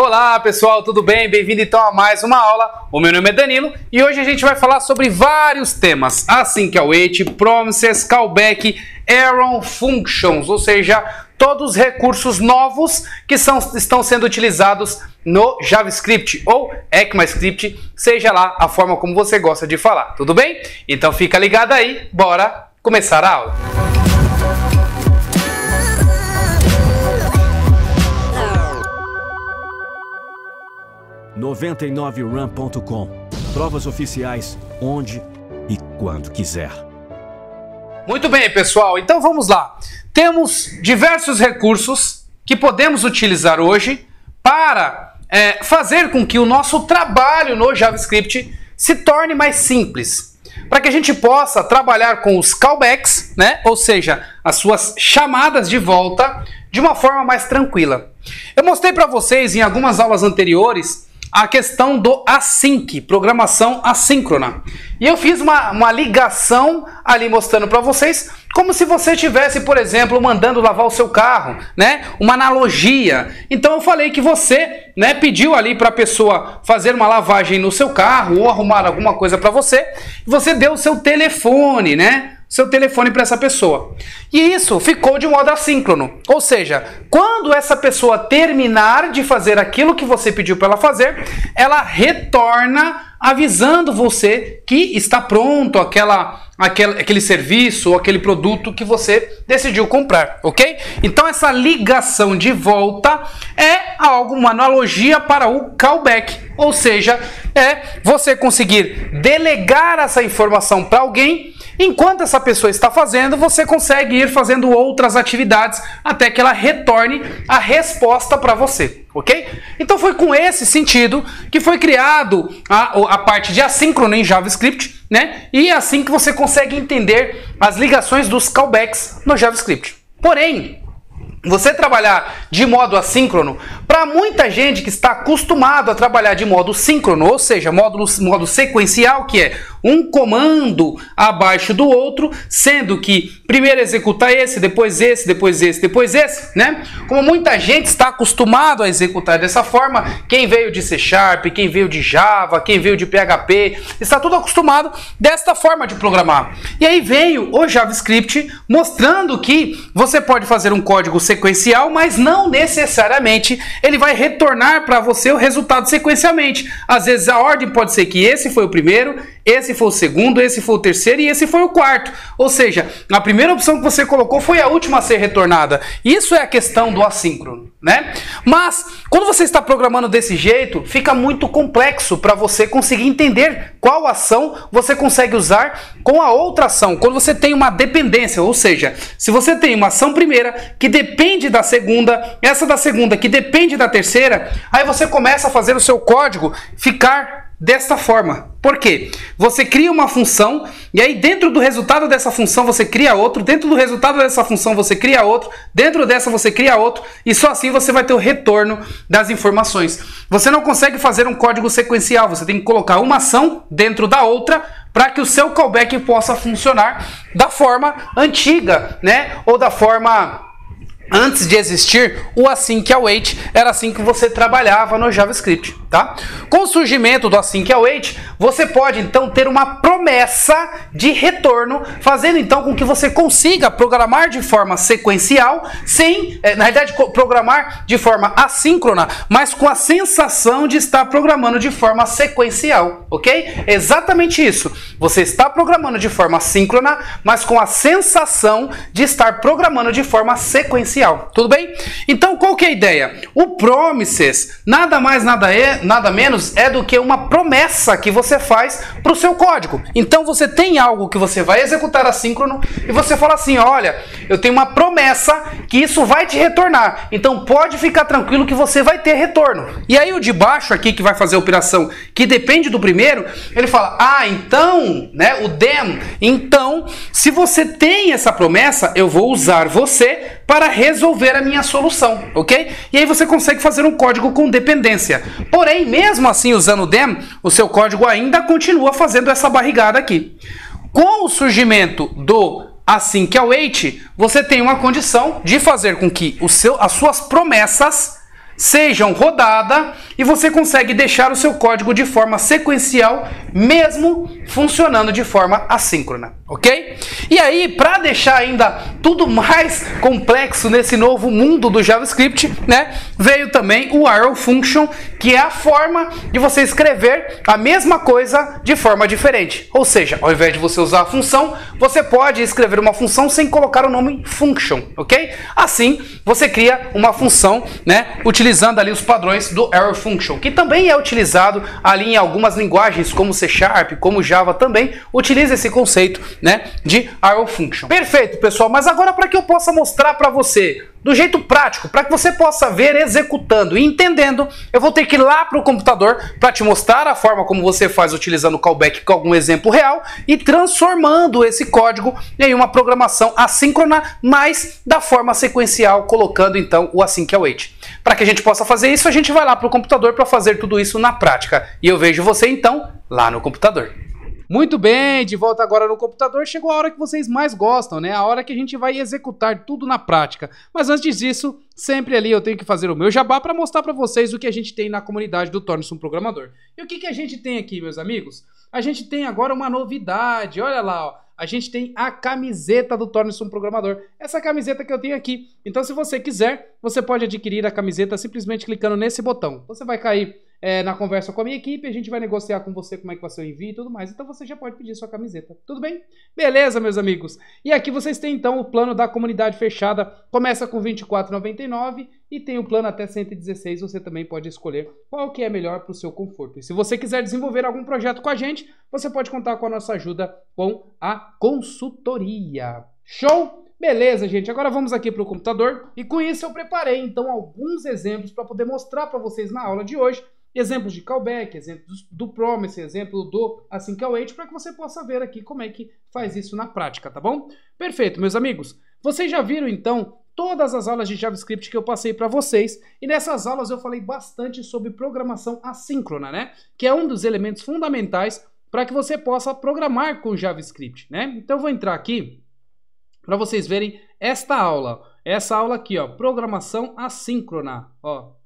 Olá pessoal, tudo bem? Bem-vindo então a mais uma aula. O meu nome é Danilo e hoje a gente vai falar sobre vários temas: assim que await, promises, callback, error functions, ou seja, todos os recursos novos que são, estão sendo utilizados no JavaScript ou ECMAScript, seja lá a forma como você gosta de falar, tudo bem? Então fica ligado aí, bora começar a aula. 99run.com. Provas oficiais onde e quando quiser. Muito bem, pessoal. Então vamos lá. Temos diversos recursos que podemos utilizar hoje para é, fazer com que o nosso trabalho no JavaScript se torne mais simples. Para que a gente possa trabalhar com os callbacks, né? ou seja, as suas chamadas de volta, de uma forma mais tranquila. Eu mostrei para vocês em algumas aulas anteriores a questão do async, programação assíncrona. E eu fiz uma, uma ligação ali mostrando para vocês como se você tivesse, por exemplo, mandando lavar o seu carro, né? Uma analogia. Então eu falei que você, né, pediu ali para a pessoa fazer uma lavagem no seu carro ou arrumar alguma coisa para você, você deu o seu telefone, né? seu telefone para essa pessoa. E isso ficou de modo assíncrono. Ou seja, quando essa pessoa terminar de fazer aquilo que você pediu para ela fazer, ela retorna avisando você que está pronto aquela, aquela, aquele serviço ou aquele produto que você decidiu comprar, ok? Então essa ligação de volta é algo, uma analogia para o callback, ou seja, é você conseguir delegar essa informação para alguém. Enquanto essa pessoa está fazendo, você consegue ir fazendo outras atividades até que ela retorne a resposta para você ok? Então foi com esse sentido que foi criado a, a parte de assíncrona em JavaScript, né? E é assim que você consegue entender as ligações dos callbacks no JavaScript. Porém, você trabalhar de modo assíncrono, para muita gente que está acostumado a trabalhar de modo síncrono, ou seja, modo sequencial, que é um comando abaixo do outro, sendo que primeiro executar esse, depois esse, depois esse, depois esse, né? Como muita gente está acostumado a executar dessa forma, quem veio de C Sharp, quem veio de Java, quem veio de PHP, está tudo acostumado desta forma de programar. E aí veio o JavaScript mostrando que você pode fazer um código sequencial, mas não necessariamente ele vai retornar para você o resultado sequencialmente. Às vezes a ordem pode ser que esse foi o primeiro, esse foi o segundo, esse foi o terceiro e esse foi o quarto. Ou seja, a primeira opção que você colocou foi a última a ser retornada. Isso é a questão do assíncrono, né? Mas quando você está programando desse jeito, fica muito complexo para você conseguir entender qual ação você consegue usar com a outra ação. Quando você tem uma dependência, ou seja, se você tem uma ação primeira que depende depende da segunda, essa da segunda que depende da terceira, aí você começa a fazer o seu código ficar desta forma. Por quê? Você cria uma função e aí dentro do resultado dessa função você cria outro, dentro do resultado dessa função você cria outro, dentro dessa você cria outro e só assim você vai ter o retorno das informações. Você não consegue fazer um código sequencial, você tem que colocar uma ação dentro da outra para que o seu callback possa funcionar da forma antiga, né? Ou da forma Antes de existir o async assim é await, era assim que você trabalhava no JavaScript, tá? Com o surgimento do async assim é await, você pode então ter uma promessa de retorno, fazendo então com que você consiga programar de forma sequencial, sem, eh, na verdade programar de forma assíncrona, mas com a sensação de estar programando de forma sequencial, ok? Exatamente isso. Você está programando de forma assíncrona, mas com a sensação de estar programando de forma sequencial tudo bem? Então, qual que é a ideia? O Promises, nada mais, nada, é, nada menos, é do que uma promessa que você faz para o seu código. Então, você tem algo que você vai executar assíncrono e você fala assim, olha, eu tenho uma promessa que isso vai te retornar. Então, pode ficar tranquilo que você vai ter retorno. E aí, o de baixo aqui, que vai fazer a operação que depende do primeiro, ele fala, ah, então, né, o dem, então, se você tem essa promessa, eu vou usar você para resolver a minha solução, ok? E aí você consegue fazer um código com dependência. Porém, mesmo assim, usando o DEM, o seu código ainda continua fazendo essa barrigada aqui. Com o surgimento do assim que await, é você tem uma condição de fazer com que o seu, as suas promessas sejam rodada e você consegue deixar o seu código de forma sequencial, mesmo funcionando de forma assíncrona, ok? E aí, para deixar ainda tudo mais complexo nesse novo mundo do JavaScript, né, veio também o arrow function, que é a forma de você escrever a mesma coisa de forma diferente. Ou seja, ao invés de você usar a função, você pode escrever uma função sem colocar o nome function, ok? Assim, você cria uma função, né, utilizando utilizando ali os padrões do Error Function, que também é utilizado ali em algumas linguagens como C Sharp, como Java também, utiliza esse conceito né, de Arrow Function. Perfeito, pessoal, mas agora para que eu possa mostrar para você do jeito prático, para que você possa ver executando e entendendo, eu vou ter que ir lá para o computador para te mostrar a forma como você faz utilizando o callback com algum exemplo real e transformando esse código em uma programação assíncrona, mas da forma sequencial, colocando então o async await. Para que a gente possa fazer isso, a gente vai lá para o computador para fazer tudo isso na prática. E eu vejo você então lá no computador. Muito bem, de volta agora no computador, chegou a hora que vocês mais gostam, né? A hora que a gente vai executar tudo na prática. Mas antes disso, sempre ali eu tenho que fazer o meu jabá para mostrar para vocês o que a gente tem na comunidade do Torne-se um Programador. E o que, que a gente tem aqui, meus amigos? A gente tem agora uma novidade, olha lá, ó a gente tem a camiseta do Torne-se um Programador. Essa camiseta que eu tenho aqui. Então, se você quiser, você pode adquirir a camiseta simplesmente clicando nesse botão. Você vai cair é, na conversa com a minha equipe, a gente vai negociar com você como é que vai ser o envio e tudo mais. Então você já pode pedir sua camiseta. Tudo bem? Beleza, meus amigos? E aqui vocês têm então o plano da comunidade fechada. Começa com R$ 24,99 e tem o plano até 116, você também pode escolher qual que é melhor para o seu conforto. E se você quiser desenvolver algum projeto com a gente, você pode contar com a nossa ajuda com a consultoria. Show? Beleza, gente. Agora vamos aqui para o computador e com isso eu preparei então alguns exemplos para poder mostrar para vocês na aula de hoje. Exemplos de callback, exemplos do Promise, exemplo do Async assim Await, é para que você possa ver aqui como é que faz isso na prática, tá bom? Perfeito, meus amigos. Vocês já viram então todas as aulas de JavaScript que eu passei para vocês. E nessas aulas eu falei bastante sobre programação assíncrona, né? Que é um dos elementos fundamentais para que você possa programar com JavaScript, né? Então eu vou entrar aqui para vocês verem esta aula. Essa aula aqui, ó, programação assíncrona, ó.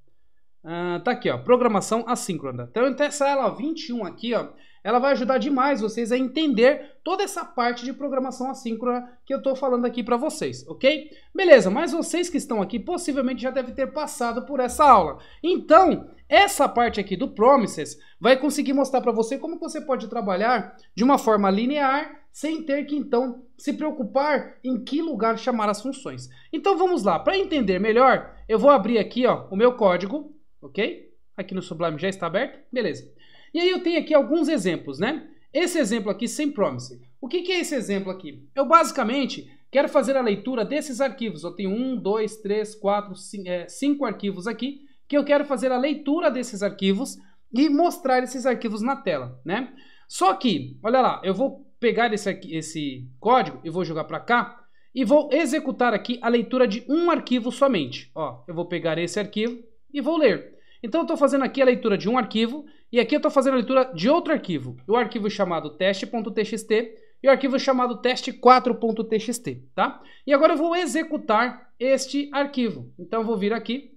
Uh, tá aqui, ó, programação assíncrona. Então, essa aula 21 aqui, ó, ela vai ajudar demais vocês a entender toda essa parte de programação assíncrona que eu estou falando aqui para vocês, ok? Beleza, mas vocês que estão aqui possivelmente já devem ter passado por essa aula. Então, essa parte aqui do Promises vai conseguir mostrar para você como você pode trabalhar de uma forma linear, sem ter que então se preocupar em que lugar chamar as funções. Então vamos lá, para entender melhor, eu vou abrir aqui ó, o meu código, ok? Aqui no Sublime já está aberto, beleza. E aí eu tenho aqui alguns exemplos, né? Esse exemplo aqui, sem promise. O que, que é esse exemplo aqui? Eu basicamente quero fazer a leitura desses arquivos. Eu tenho um, dois, três, quatro, cinco, é, cinco arquivos aqui que eu quero fazer a leitura desses arquivos e mostrar esses arquivos na tela, né? Só que, olha lá, eu vou pegar esse, esse código e vou jogar para cá e vou executar aqui a leitura de um arquivo somente. Ó, eu vou pegar esse arquivo e vou ler. Então, eu estou fazendo aqui a leitura de um arquivo e aqui eu estou fazendo a leitura de outro arquivo, o arquivo chamado teste.txt e o arquivo chamado teste4.txt, tá? E agora eu vou executar este arquivo. Então eu vou vir aqui,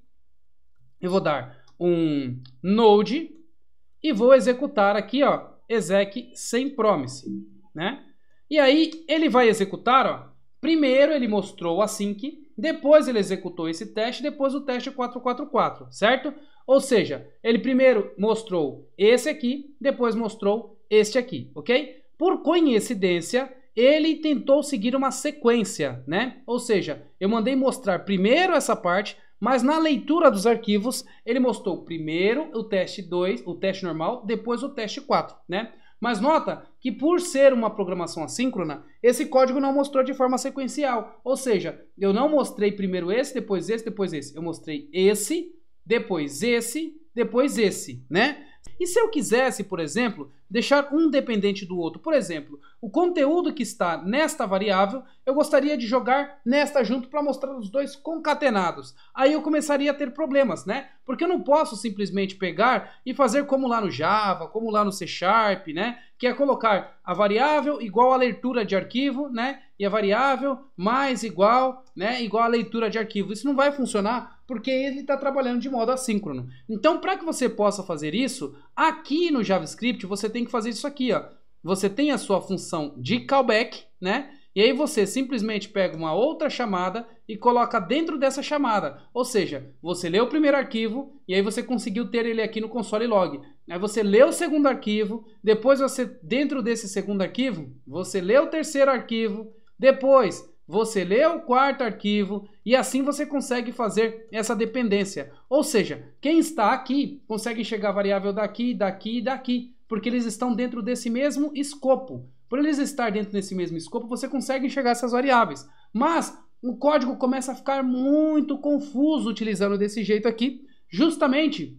eu vou dar um node e vou executar aqui, ó, exec sem promise, né? E aí ele vai executar, ó, primeiro ele mostrou a sync, depois ele executou esse teste, depois o teste 444, certo? Ou seja, ele primeiro mostrou esse aqui, depois mostrou este aqui, ok? Por coincidência, ele tentou seguir uma sequência, né? Ou seja, eu mandei mostrar primeiro essa parte, mas na leitura dos arquivos, ele mostrou primeiro o teste 2, o teste normal, depois o teste 4, né? Mas nota que por ser uma programação assíncrona, esse código não mostrou de forma sequencial. Ou seja, eu não mostrei primeiro esse, depois esse, depois esse. Eu mostrei esse, depois esse, depois esse, né? E se eu quisesse, por exemplo, deixar um dependente do outro, por exemplo, o conteúdo que está nesta variável, eu gostaria de jogar nesta junto para mostrar os dois concatenados. Aí eu começaria a ter problemas, né? Porque eu não posso simplesmente pegar e fazer como lá no Java, como lá no C Sharp, né? Que é colocar a variável igual a leitura de arquivo, né? e a variável mais igual, né, igual a leitura de arquivo. Isso não vai funcionar porque ele está trabalhando de modo assíncrono. Então, para que você possa fazer isso, aqui no JavaScript você tem que fazer isso aqui, ó. Você tem a sua função de callback, né? E aí você simplesmente pega uma outra chamada e coloca dentro dessa chamada. Ou seja, você lê o primeiro arquivo e aí você conseguiu ter ele aqui no console log. Aí você lê o segundo arquivo, depois você dentro desse segundo arquivo, você lê o terceiro arquivo depois, você lê o quarto arquivo e assim você consegue fazer essa dependência. Ou seja, quem está aqui consegue enxergar a variável daqui, daqui e daqui, porque eles estão dentro desse mesmo escopo. Por eles estar dentro desse mesmo escopo, você consegue enxergar essas variáveis. Mas o código começa a ficar muito confuso utilizando desse jeito aqui, justamente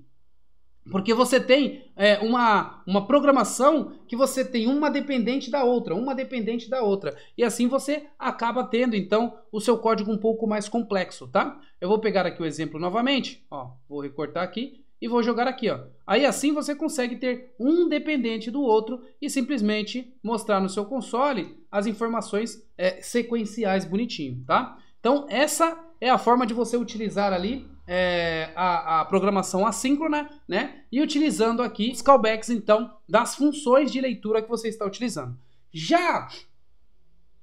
porque você tem é, uma, uma programação que você tem uma dependente da outra, uma dependente da outra. E assim você acaba tendo, então, o seu código um pouco mais complexo, tá? Eu vou pegar aqui o exemplo novamente, ó, vou recortar aqui e vou jogar aqui, ó. Aí assim você consegue ter um dependente do outro e simplesmente mostrar no seu console as informações é, sequenciais bonitinho, tá? Então essa é a forma de você utilizar ali é, a, a, programação assíncrona, né? E utilizando aqui os callbacks, então, das funções de leitura que você está utilizando. Já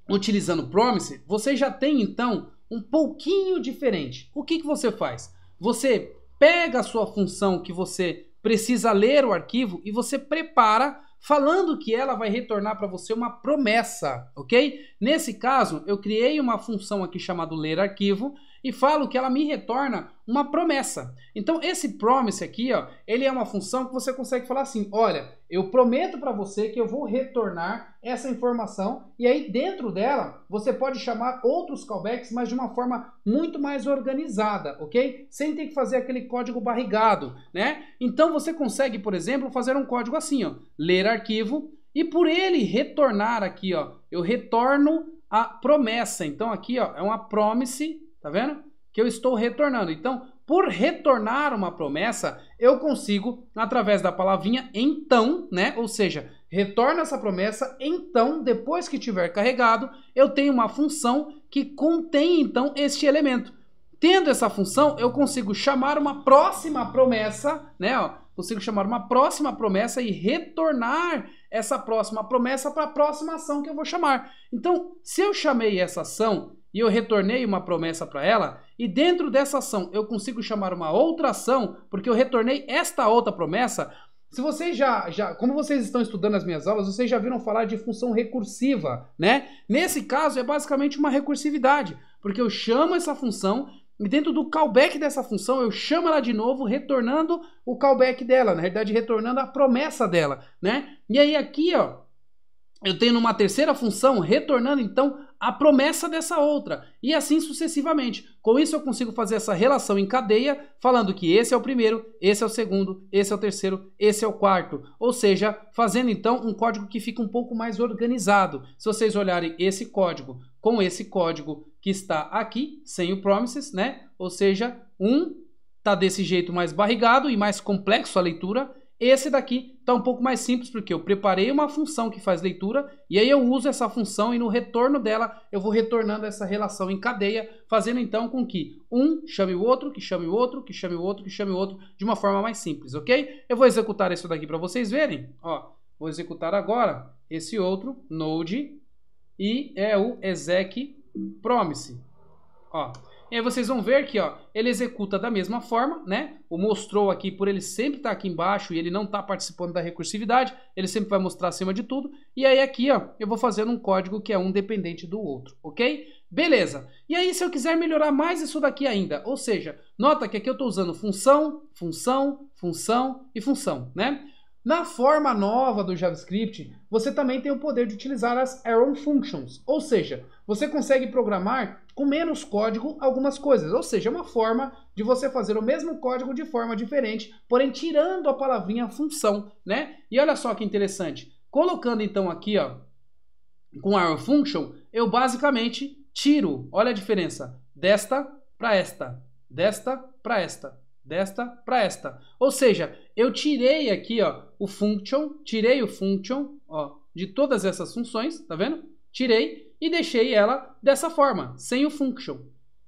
utilizando Promise, você já tem, então, um pouquinho diferente. O que, que você faz? Você pega a sua função que você precisa ler o arquivo e você prepara falando que ela vai retornar para você uma promessa, ok? Nesse caso, eu criei uma função aqui chamada ler arquivo e falo que ela me retorna uma promessa. Então esse promise aqui, ó, ele é uma função que você consegue falar assim, olha, eu prometo para você que eu vou retornar essa informação e aí dentro dela você pode chamar outros callbacks, mas de uma forma muito mais organizada, ok? Sem ter que fazer aquele código barrigado, né? Então você consegue, por exemplo, fazer um código assim, ó, ler arquivo e por ele retornar aqui, ó, eu retorno a promessa. Então aqui, ó, é uma promise Tá vendo? Que eu estou retornando. Então, por retornar uma promessa, eu consigo, através da palavrinha então, né? Ou seja, retorna essa promessa, então, depois que tiver carregado, eu tenho uma função que contém então este elemento. Tendo essa função, eu consigo chamar uma próxima promessa, né? Ó, consigo chamar uma próxima promessa e retornar essa próxima promessa para a próxima ação que eu vou chamar. Então, se eu chamei essa ação e eu retornei uma promessa para ela, e dentro dessa ação eu consigo chamar uma outra ação, porque eu retornei esta outra promessa. Se vocês já, já, como vocês estão estudando as minhas aulas, vocês já viram falar de função recursiva, né? Nesse caso é basicamente uma recursividade, porque eu chamo essa função e dentro do callback dessa função, eu chamo ela de novo, retornando o callback dela, na verdade, retornando a promessa dela, né? E aí aqui, ó, eu tenho uma terceira função retornando então a promessa dessa outra, e assim sucessivamente. Com isso eu consigo fazer essa relação em cadeia, falando que esse é o primeiro, esse é o segundo, esse é o terceiro, esse é o quarto. Ou seja, fazendo então um código que fica um pouco mais organizado. Se vocês olharem esse código com esse código que está aqui, sem o promises, né? Ou seja, um tá desse jeito mais barrigado e mais complexo a leitura, esse daqui está um pouco mais simples, porque eu preparei uma função que faz leitura, e aí eu uso essa função e no retorno dela eu vou retornando essa relação em cadeia, fazendo então com que um chame o outro, que chame o outro, que chame o outro, que chame o outro, de uma forma mais simples, ok? Eu vou executar isso daqui para vocês verem, ó, vou executar agora esse outro, node, e é o exec promise, ó. E aí vocês vão ver que ó, ele executa da mesma forma, né? O mostrou aqui, por ele sempre estar tá aqui embaixo e ele não está participando da recursividade, ele sempre vai mostrar acima de tudo. E aí aqui ó, eu vou fazendo um código que é um dependente do outro, ok? Beleza. E aí se eu quiser melhorar mais isso daqui ainda, ou seja, nota que aqui eu estou usando função, função, função e função, né? Na forma nova do JavaScript, você também tem o poder de utilizar as Arrow Functions, ou seja, você consegue programar com menos código algumas coisas, ou seja, é uma forma de você fazer o mesmo código de forma diferente, porém tirando a palavrinha função, né? E olha só que interessante, colocando então aqui, ó, com Arrow Function, eu basicamente tiro, olha a diferença, desta para esta, desta para esta, desta para esta. Ou seja, eu tirei aqui, ó, o function, tirei o function, ó, de todas essas funções, tá vendo? Tirei e deixei ela dessa forma, sem o function.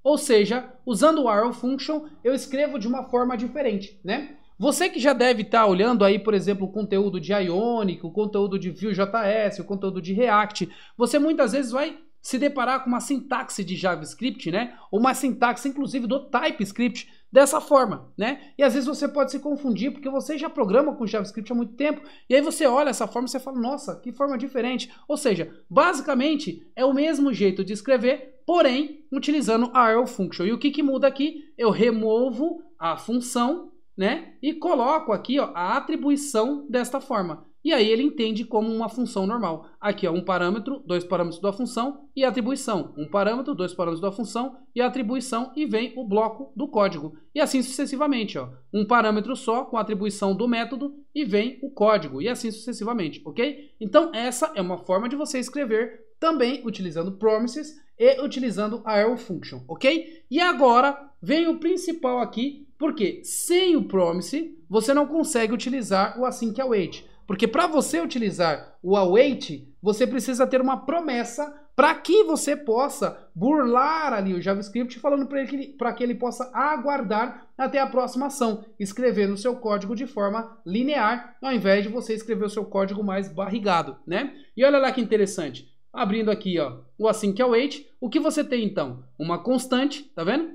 Ou seja, usando o arrow function, eu escrevo de uma forma diferente, né? Você que já deve estar tá olhando aí, por exemplo, o conteúdo de Ionic, o conteúdo de Vue.js, o conteúdo de React, você muitas vezes vai se deparar com uma sintaxe de JavaScript, né? Uma sintaxe, inclusive, do TypeScript dessa forma, né? E às vezes você pode se confundir porque você já programa com JavaScript há muito tempo e aí você olha essa forma e você fala, nossa, que forma diferente. Ou seja, basicamente é o mesmo jeito de escrever, porém utilizando a arrow function. E o que, que muda aqui? Eu removo a função, né? E coloco aqui ó, a atribuição desta forma. E aí ele entende como uma função normal. Aqui é um parâmetro, dois parâmetros da função e atribuição. Um parâmetro, dois parâmetros da função e atribuição e vem o bloco do código. E assim sucessivamente, ó. Um parâmetro só com atribuição do método e vem o código e assim sucessivamente, OK? Então essa é uma forma de você escrever também utilizando promises e utilizando a arrow function, OK? E agora vem o principal aqui, porque sem o promise você não consegue utilizar o async await. Porque para você utilizar o await, você precisa ter uma promessa para que você possa burlar ali o JavaScript, falando para que, que ele possa aguardar até a próxima ação, escrever no seu código de forma linear, ao invés de você escrever o seu código mais barrigado, né? E olha lá que interessante, abrindo aqui ó, o async await, o que você tem então? Uma constante, tá vendo?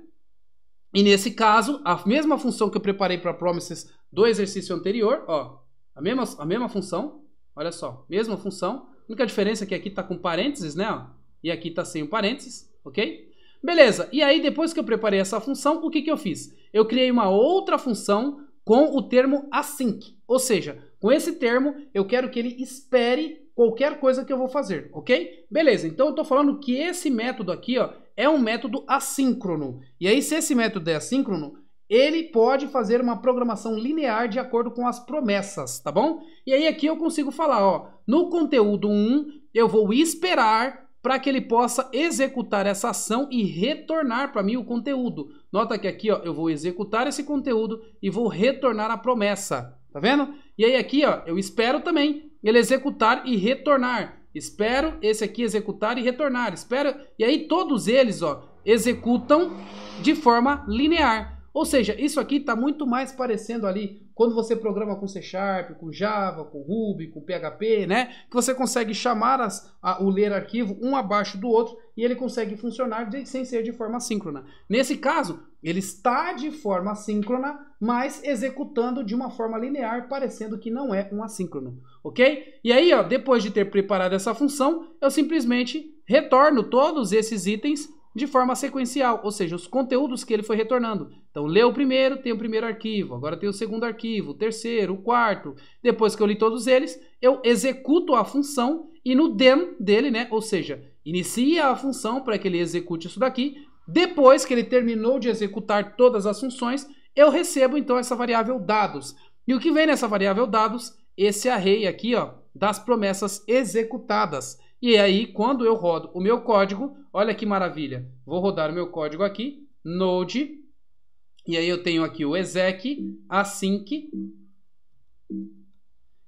E nesse caso, a mesma função que eu preparei para promises do exercício anterior, ó, a mesma, a mesma função, olha só, mesma função. A única diferença é que aqui está com parênteses, né? E aqui está sem o parênteses, ok? Beleza, e aí depois que eu preparei essa função, o que, que eu fiz? Eu criei uma outra função com o termo async, ou seja, com esse termo eu quero que ele espere qualquer coisa que eu vou fazer, ok? Beleza, então eu estou falando que esse método aqui ó, é um método assíncrono. E aí se esse método é assíncrono, ele pode fazer uma programação linear de acordo com as promessas, tá bom? E aí aqui eu consigo falar, ó, no conteúdo 1, eu vou esperar para que ele possa executar essa ação e retornar para mim o conteúdo. Nota que aqui, ó, eu vou executar esse conteúdo e vou retornar a promessa, tá vendo? E aí aqui, ó, eu espero também ele executar e retornar. Espero esse aqui executar e retornar. Espero. E aí todos eles, ó, executam de forma linear. Ou seja, isso aqui está muito mais parecendo ali quando você programa com C Sharp, com Java, com Ruby, com PHP, né? Que você consegue chamar as, a, o ler arquivo um abaixo do outro e ele consegue funcionar de, sem ser de forma síncrona. Nesse caso, ele está de forma síncrona, mas executando de uma forma linear, parecendo que não é um assíncrono, ok? E aí, ó, depois de ter preparado essa função, eu simplesmente retorno todos esses itens de forma sequencial, ou seja, os conteúdos que ele foi retornando. Então, leu o primeiro, tem o primeiro arquivo, agora tem o segundo arquivo, o terceiro, o quarto. Depois que eu li todos eles, eu executo a função e no dem dele, né, ou seja, inicia a função para que ele execute isso daqui. Depois que ele terminou de executar todas as funções, eu recebo então essa variável dados. E o que vem nessa variável dados? Esse array aqui, ó, das promessas executadas. E aí, quando eu rodo o meu código, olha que maravilha. Vou rodar o meu código aqui, node, e aí eu tenho aqui o exec, async.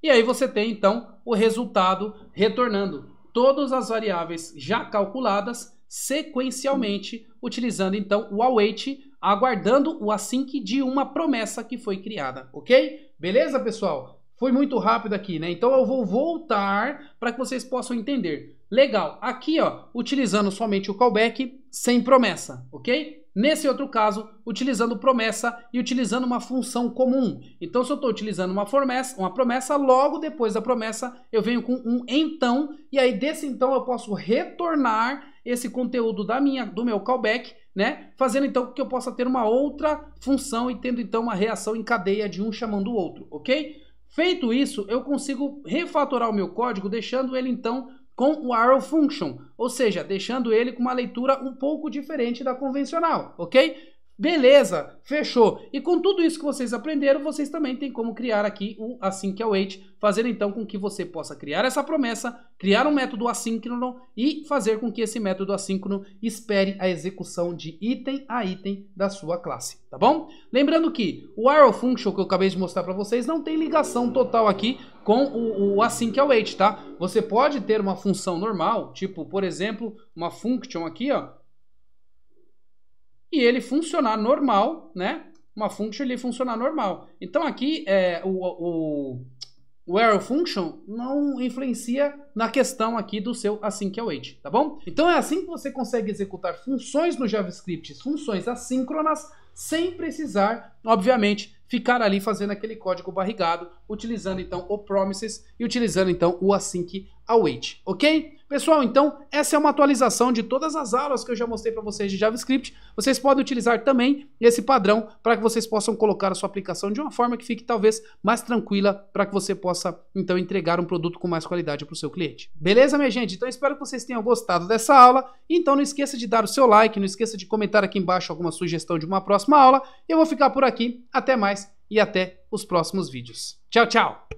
e aí você tem então o resultado retornando todas as variáveis já calculadas sequencialmente, utilizando então o await, aguardando o async de uma promessa que foi criada, ok? Beleza, pessoal? Foi muito rápido aqui, né? Então eu vou voltar para que vocês possam entender. Legal. Aqui, ó, utilizando somente o callback sem promessa, ok? Nesse outro caso, utilizando promessa e utilizando uma função comum. Então, se eu estou utilizando uma, promessa, uma promessa, logo depois da promessa eu venho com um então, e aí desse então eu posso retornar esse conteúdo da minha, do meu callback, né? Fazendo então que eu possa ter uma outra função e tendo então uma reação em cadeia de um chamando o outro, ok? Feito isso, eu consigo refatorar o meu código, deixando ele então com o arrow function, ou seja, deixando ele com uma leitura um pouco diferente da convencional, ok? Beleza, fechou. E com tudo isso que vocês aprenderam, vocês também têm como criar aqui o Async assim é Await, fazendo então com que você possa criar essa promessa, criar um método assíncrono e fazer com que esse método assíncrono espere a execução de item a item da sua classe, tá bom? Lembrando que o arrow function que eu acabei de mostrar para vocês não tem ligação total aqui com o, o async assim é await, tá? Você pode ter uma função normal, tipo, por exemplo, uma function aqui, ó, e ele funcionar normal, né? Uma function ele funcionar normal. Então aqui é, o, o, o arrow function não influencia na questão aqui do seu async await, tá bom? Então é assim que você consegue executar funções no JavaScript, funções assíncronas, sem precisar, obviamente, ficar ali fazendo aquele código barrigado, utilizando então o promises e utilizando então o async await, ok? Pessoal, então essa é uma atualização de todas as aulas que eu já mostrei para vocês de JavaScript. Vocês podem utilizar também esse padrão para que vocês possam colocar a sua aplicação de uma forma que fique talvez mais tranquila para que você possa então entregar um produto com mais qualidade para o seu cliente. Beleza, minha gente? Então espero que vocês tenham gostado dessa aula. Então não esqueça de dar o seu like, não esqueça de comentar aqui embaixo alguma sugestão de uma próxima aula. Eu vou ficar por aqui. Até mais e até os próximos vídeos. Tchau, tchau!